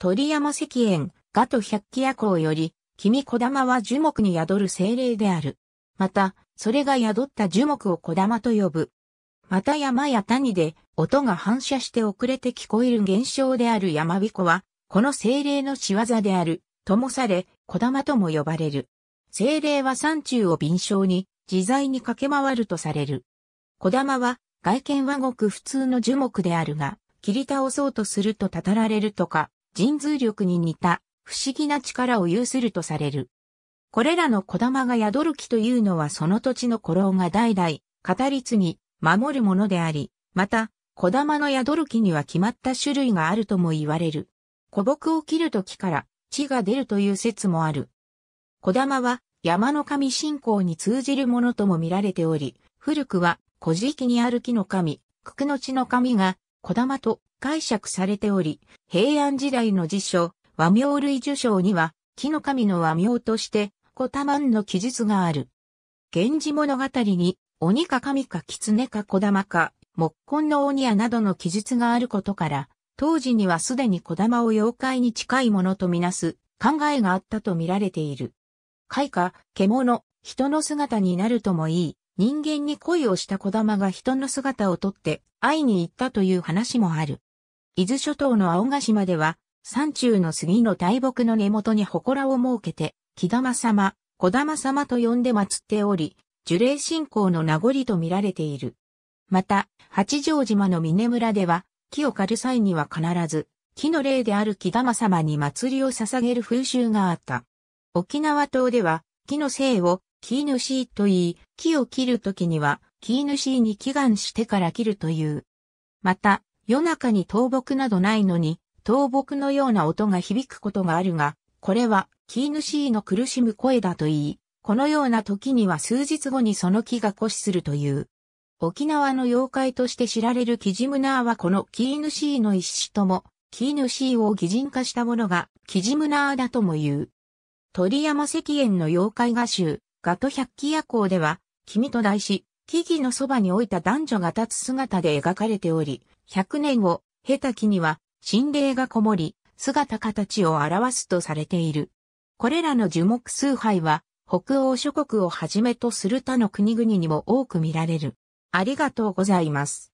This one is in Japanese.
鳥山石園、ガト百鬼夜行より、君小玉は樹木に宿る精霊である。また、それが宿った樹木を小玉と呼ぶ。また山や谷で音が反射して遅れて聞こえる現象である山彦は、この精霊の仕業である、ともされ、小玉とも呼ばれる。精霊は山中を敏捷に、自在に駆け回るとされる。小玉は、外見はごく普通の樹木であるが、切り倒そうとするとたたられるとか、神通力に似た不思議な力を有するとされる。これらの小玉が宿る木というのはその土地の古老が代々語り継ぎ守るものであり、また小玉の宿る木には決まった種類があるとも言われる。古木を切るとから血が出るという説もある。小玉は山の神信仰に通じるものとも見られており、古くは古事記にある木の神、九九の地の神が小玉と解釈されており、平安時代の辞書、和名類受賞には、木の神の和名として、小玉の記述がある。源氏物語に、鬼か神か狐か小玉か、木根の鬼やなどの記述があることから、当時にはすでに小玉を妖怪に近いものとみなす考えがあったと見られている。怪か、獣、人の姿になるともいい、人間に恋をした小玉が人の姿をとって会いに行ったという話もある。伊豆諸島の青ヶ島では、山中の杉の大木の根元に祠を設けて、木玉様、小玉様と呼んで祀っており、樹齢信仰の名残と見られている。また、八丈島の峰村では、木を刈る際には必ず、木の霊である木玉様に祭りを捧げる風習があった。沖縄島では、木の精をキヌシーと言い、木を切るときには、キヌシーに祈願してから切るという。また、夜中に倒木などないのに、倒木のような音が響くことがあるが、これは、キヌシーの苦しむ声だと言い、このような時には数日後にその木が枯死するという。沖縄の妖怪として知られるキジムナーはこのキーヌシーの一種とも、キーヌシーを擬人化したものがキジムナーだとも言う。鳥山石燕の妖怪画集、ガト百鬼夜行では、君と題し、木々のそばに置いた男女が立つ姿で描かれており、100年を経た木には、心霊がこもり、姿形を表すとされている。これらの樹木崇拝は、北欧諸国をはじめとする他の国々にも多く見られる。ありがとうございます。